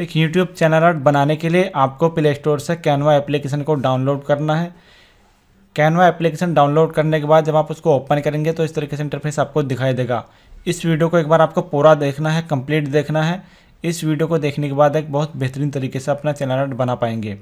एक YouTube channel art बनाने के लिए आपको प्ले स्टोर से कैनवा एप्लीकेशन को डाउनलोड करना है कैनवा एप्लीकेशन डाउनलोड करने के बाद जब आप उसको ओपन करेंगे तो इस तरीके से इंटरफेस आपको दिखाई देगा इस वीडियो को एक बार आपको पूरा देखना है कंप्लीट देखना है इस वीडियो को देखने के बाद एक बहुत बेहतरीन तरीके से अपना चैनल आर्ट बना पाएंगे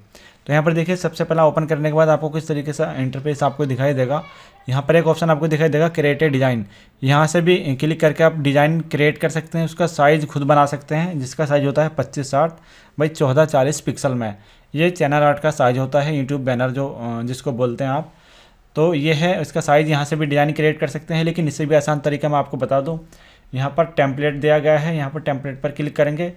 तो यहाँ पर देखिए सबसे पहला ओपन करने के बाद आपको किस तरीके से इंटरफेस आपको दिखाई देगा यहाँ पर एक ऑप्शन आपको दिखाई देगा क्रिएटेड डिज़ाइन यहाँ से भी क्लिक करके आप डिज़ाइन क्रिएट कर सकते हैं उसका साइज़ खुद बना सकते हैं जिसका साइज़ होता है पच्चीस साठ बाई चौदह चालीस पिक्सल में ये चैनल आर्ट का साइज़ होता है यूट्यूब बैनर जो जिसको बोलते हैं आप तो ये है इसका साइज़ यहाँ से भी डिज़ाइन क्रिएट कर सकते हैं लेकिन इससे भी आसान तरीका मैं आपको बता दूँ यहाँ पर टेम्पलेट दिया गया है यहाँ पर टेम्पलेट पर क्लिक करेंगे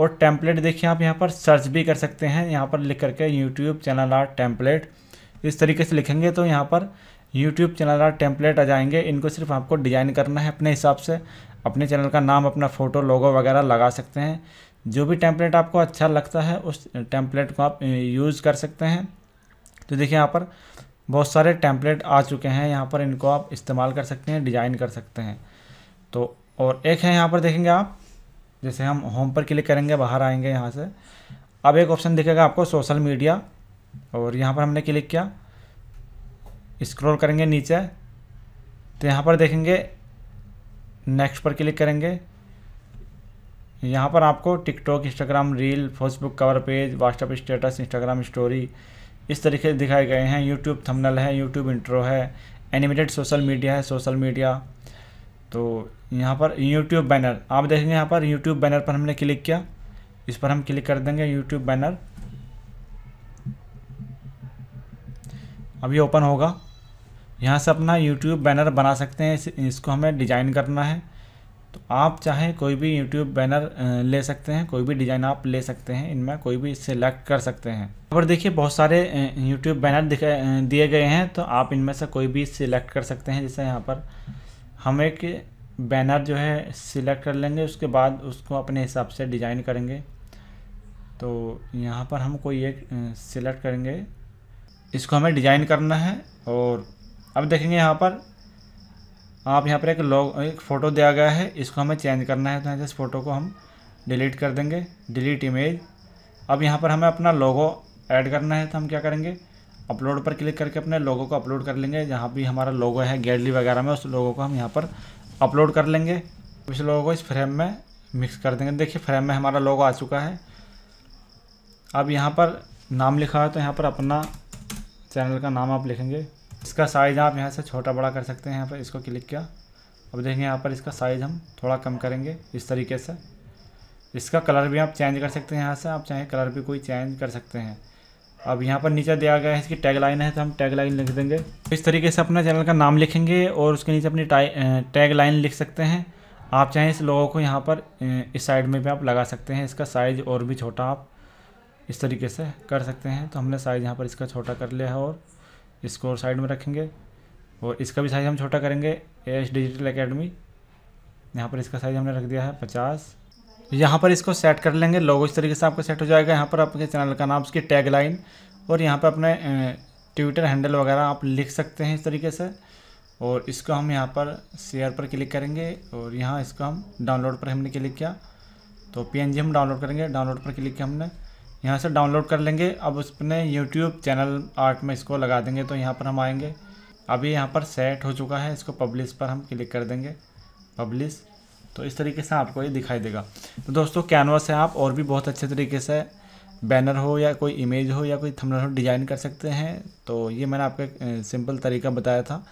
और टेम्पलेट देखिए आप यहाँ पर सर्च भी कर सकते हैं यहाँ पर लिख करके यूट्यूब चैनल आर टेम्पलेट इस तरीके से लिखेंगे तो यहाँ पर यूट्यूब चैनल आर टेम्पलेट आ जाएंगे इनको सिर्फ आपको डिज़ाइन करना है अपने हिसाब से अपने चैनल का नाम अपना फ़ोटो लोगो वगैरह लगा सकते हैं जो भी टेम्पलेट आपको अच्छा लगता है उस टेम्पलेट को आप यूज़ कर सकते हैं तो देखिए यहाँ पर बहुत सारे टेम्पलेट आ चुके हैं यहाँ पर इनको आप इस्तेमाल कर सकते हैं डिज़ाइन कर सकते हैं तो और एक है यहाँ पर देखेंगे आप जैसे हम होम पर क्लिक करेंगे बाहर आएंगे यहाँ से अब एक ऑप्शन दिखेगा आपको सोशल मीडिया और यहाँ पर हमने क्लिक किया स्क्रॉल करेंगे नीचे तो यहाँ पर देखेंगे नेक्स्ट पर क्लिक करेंगे यहाँ पर आपको TikTok Instagram reel Facebook cover page WhatsApp status Instagram story इस तरीके से दिखाए गए हैं यूट्यूब थंबनेल है यूट्यूब इंट्रो है एनिमेटेड सोशल मीडिया है सोशल मीडिया तो यहाँ पर यूट्यूब बैनर आप देखेंगे यहाँ पर यूट्यूब बैनर पर हमने क्लिक किया इस पर हम क्लिक कर देंगे यूट्यूब बैनर अब ये ओपन होगा यहाँ से अपना यूट्यूब बैनर बना सकते हैं इस, इसको हमें डिज़ाइन करना है तो आप चाहें कोई भी यूट्यूब बैनर ले सकते हैं कोई भी डिज़ाइन आप ले सकते हैं इनमें कोई भी सिलेक्ट कर सकते हैं पर देखिए बहुत सारे यूट्यूब बैनर दिए गए हैं तो आप इनमें से कोई भी सिलेक्ट कर सकते हैं जैसे यहाँ पर हम एक बैनर जो है सिलेक्ट कर लेंगे उसके बाद उसको अपने हिसाब से डिज़ाइन करेंगे तो यहाँ पर हम कोई एक सिलेक्ट करेंगे इसको हमें डिज़ाइन करना है और अब देखेंगे यहाँ पर आप यहाँ पर एक लॉग एक फ़ोटो दिया गया है इसको हमें चेंज करना है तो इस फ़ोटो को हम डिलीट कर देंगे डिलीट इमेज अब यहाँ पर हमें अपना लोगो ऐड करना है तो हम क्या करेंगे अपलोड पर क्लिक करके अपने लोगों को अपलोड कर लेंगे जहाँ भी हमारा लोगो है गैलरी वगैरह में उस लोगों को हम यहाँ पर अपलोड कर लेंगे इस लोगों को इस फ्रेम में मिक्स कर देंगे देखिए फ्रेम में हमारा लोगो आ चुका है अब यहाँ पर नाम लिखा है तो यहाँ पर अपना चैनल का नाम आप लिखेंगे इसका साइज़ आप यहाँ से छोटा बड़ा कर सकते हैं यहाँ पर इसको क्लिक किया अब देखेंगे यहाँ पर इसका साइज़ हम थोड़ा कम करेंगे इस तरीके से इसका कलर भी आप चेंज कर सकते हैं यहाँ से आप चाहे कलर भी कोई चेंज कर सकते हैं अब यहाँ पर नीचे दिया गया है इसकी टैग लाइन है तो हम टैग लाइन लिख देंगे इस तरीके से अपना चैनल का नाम लिखेंगे और उसके नीचे अपनी टैग लाइन लिख सकते हैं आप चाहें इस लोगों को यहाँ पर इस साइड में भी आप लगा सकते हैं इसका साइज़ और भी छोटा आप इस तरीके से कर सकते हैं तो हमने साइज़ यहाँ पर इसका छोटा कर लिया है और इसको और साइड में रखेंगे और इसका भी साइज़ हम छोटा करेंगे एस डिजिटल अकेडमी यहाँ पर इसका साइज़ हमने रख दिया है पचास यहाँ पर इसको सेट कर लेंगे लोगो इस तरीके से आपका सेट हो जाएगा यहाँ पर आपके चैनल का नाम उसकी टैग लाइन और यहाँ पर अपने ट्विटर हैंडल वगैरह आप लिख सकते हैं इस तरीके से और इसको हम यहाँ पर शेयर पर क्लिक करेंगे और यहाँ इसको हम डाउनलोड पर हमने क्लिक किया तो पी हम डाउनलोड करेंगे डाउनलोड पर क्लिक किया हमने यहाँ से डाउनलोड कर लेंगे अब उस अपने यूट्यूब चैनल आर्ट में इसको लगा देंगे तो यहाँ पर हम आएँगे अभी यहाँ पर सेट हो चुका है इसको पब्लिश पर हम क्लिक कर देंगे पब्लिश तो इस तरीके से आपको ये दिखाई देगा तो दोस्तों कैनवास है आप और भी बहुत अच्छे तरीके से बैनर हो या कोई इमेज हो या कोई थंबनेल हो डिज़ाइन कर सकते हैं तो ये मैंने आपको एक सिंपल तरीका बताया था